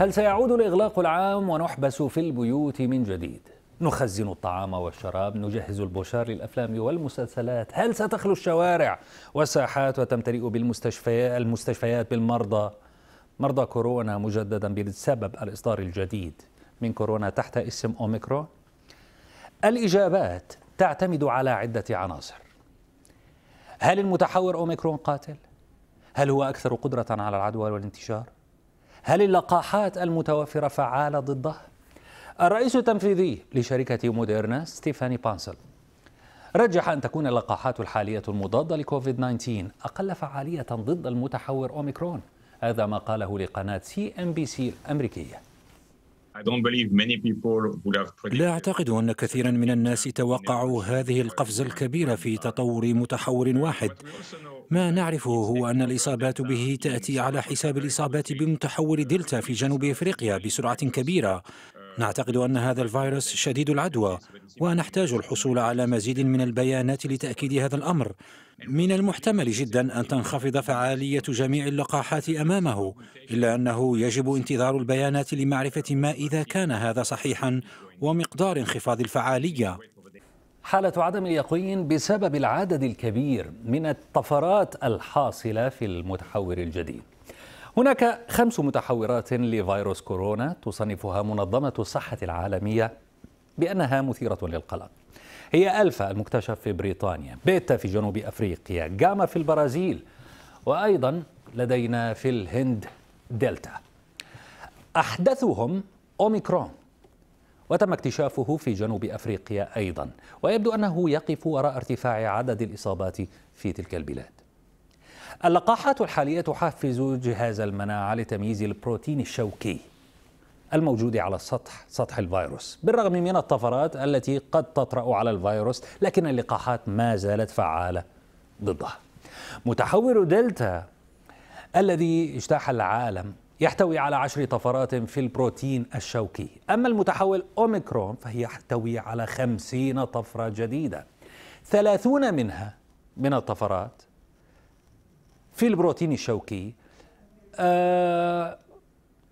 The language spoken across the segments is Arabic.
هل سيعود الإغلاق العام ونحبس في البيوت من جديد؟ نخزن الطعام والشراب نجهز البشار للأفلام والمسلسلات هل ستخلو الشوارع والساحات وتمتلئ بالمستشفيات المستشفيات بالمرضى مرضى كورونا مجددا بسبب الإصدار الجديد من كورونا تحت اسم أوميكرون الإجابات تعتمد على عدة عناصر هل المتحور أوميكرون قاتل؟ هل هو أكثر قدرة على العدوى والانتشار؟ هل اللقاحات المتوفرة فعالة ضده؟ الرئيس التنفيذي لشركة موديرنا ستيفاني بانسل رجح أن تكون اللقاحات الحالية المضادة لكوفيد 19 أقل فعالية ضد المتحور أوميكرون هذا ما قاله لقناة سي ام بي سي الأمريكية لا أعتقد أن كثيرا من الناس توقعوا هذه القفزة الكبيرة في تطور متحور واحد ما نعرفه هو أن الإصابات به تأتي على حساب الإصابات بمتحور دلتا في جنوب إفريقيا بسرعة كبيرة نعتقد أن هذا الفيروس شديد العدوى ونحتاج الحصول على مزيد من البيانات لتأكيد هذا الأمر من المحتمل جدا أن تنخفض فعالية جميع اللقاحات أمامه إلا أنه يجب انتظار البيانات لمعرفة ما إذا كان هذا صحيحا ومقدار انخفاض الفعالية حالة عدم اليقين بسبب العدد الكبير من الطفرات الحاصلة في المتحور الجديد هناك خمس متحورات لفيروس كورونا تصنفها منظمة الصحة العالمية بأنها مثيرة للقلق هي ألفا المكتشف في بريطانيا بيتا في جنوب أفريقيا جاما في البرازيل وأيضا لدينا في الهند دلتا أحدثهم أوميكرون وتم اكتشافه في جنوب أفريقيا أيضا ويبدو أنه يقف وراء ارتفاع عدد الإصابات في تلك البلاد اللقاحات الحالية تحفز جهاز المناعة لتمييز البروتين الشوكي الموجود على السطح سطح الفيروس بالرغم من الطفرات التي قد تطرأ على الفيروس لكن اللقاحات ما زالت فعالة ضده متحور دلتا الذي اجتاح العالم يحتوي على عشر طفرات في البروتين الشوكي أما المتحول أوميكرون فهي يحتوي على خمسين طفرة جديدة ثلاثون منها من الطفرات في البروتين الشوكي آه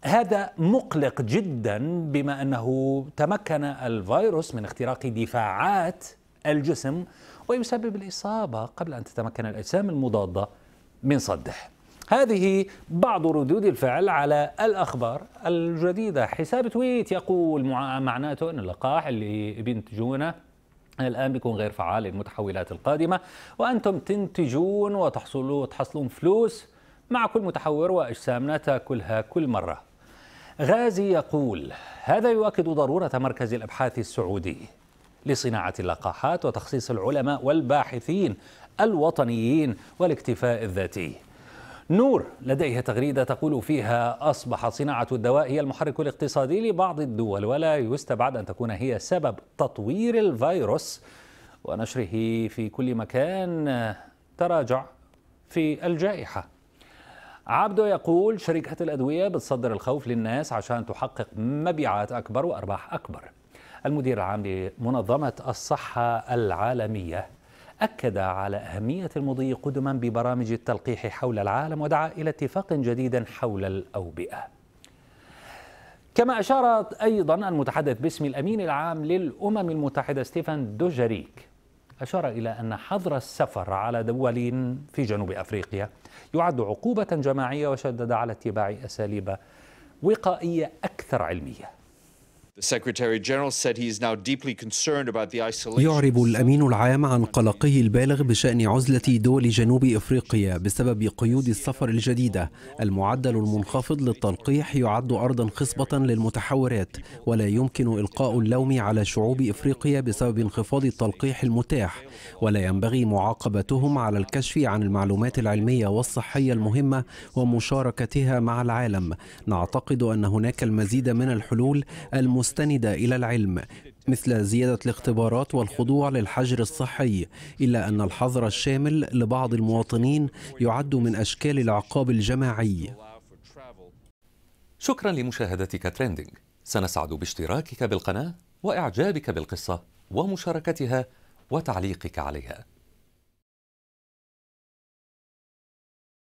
هذا مقلق جدا بما انه تمكن الفيروس من اختراق دفاعات الجسم ويسبب الاصابه قبل ان تتمكن الاجسام المضاده من صده. هذه بعض ردود الفعل على الاخبار الجديده، حساب تويت يقول معناته ان اللقاح اللي بنتجونه الآن بيكون غير فعال للمتحولات القادمة وأنتم تنتجون وتحصلوا تحصلون فلوس مع كل متحور وأجسامنا تاكلها كل مرة غازي يقول هذا يؤكد ضرورة مركز الأبحاث السعودي لصناعة اللقاحات وتخصيص العلماء والباحثين الوطنيين والاكتفاء الذاتي نور لديها تغريدة تقول فيها أصبح صناعة الدواء هي المحرك الاقتصادي لبعض الدول ولا يستبعد أن تكون هي سبب تطوير الفيروس ونشره في كل مكان تراجع في الجائحة عبده يقول شركات الأدوية بتصدر الخوف للناس عشان تحقق مبيعات أكبر وأرباح أكبر المدير العام لمنظمة الصحة العالمية أكد على أهمية المضي قدما ببرامج التلقيح حول العالم ودعا إلى اتفاق جديد حول الأوبئة كما أشار أيضا المتحدث باسم الأمين العام للأمم المتحدة ستيفان دوجريك أشار إلى أن حظر السفر على دول في جنوب أفريقيا يعد عقوبة جماعية وشدد على اتباع أساليب وقائية أكثر علمية يعرب الأمين العام عن قلقه البالغ بشأن عزلة دول جنوب إفريقيا بسبب قيود السفر الجديدة المعدل المنخفض للتلقيح يعد أرضا خصبة للمتحورات ولا يمكن إلقاء اللوم على شعوب إفريقيا بسبب انخفاض التلقيح المتاح ولا ينبغي معاقبتهم على الكشف عن المعلومات العلمية والصحية المهمة ومشاركتها مع العالم نعتقد أن هناك المزيد من الحلول المس مستندة إلى العلم مثل زيادة الاختبارات والخضوع للحجر الصحي إلا أن الحظر الشامل لبعض المواطنين يعد من أشكال العقاب الجماعي شكرا لمشاهدتك تريندينج سنسعد باشتراكك بالقناة وإعجابك بالقصة ومشاركتها وتعليقك عليها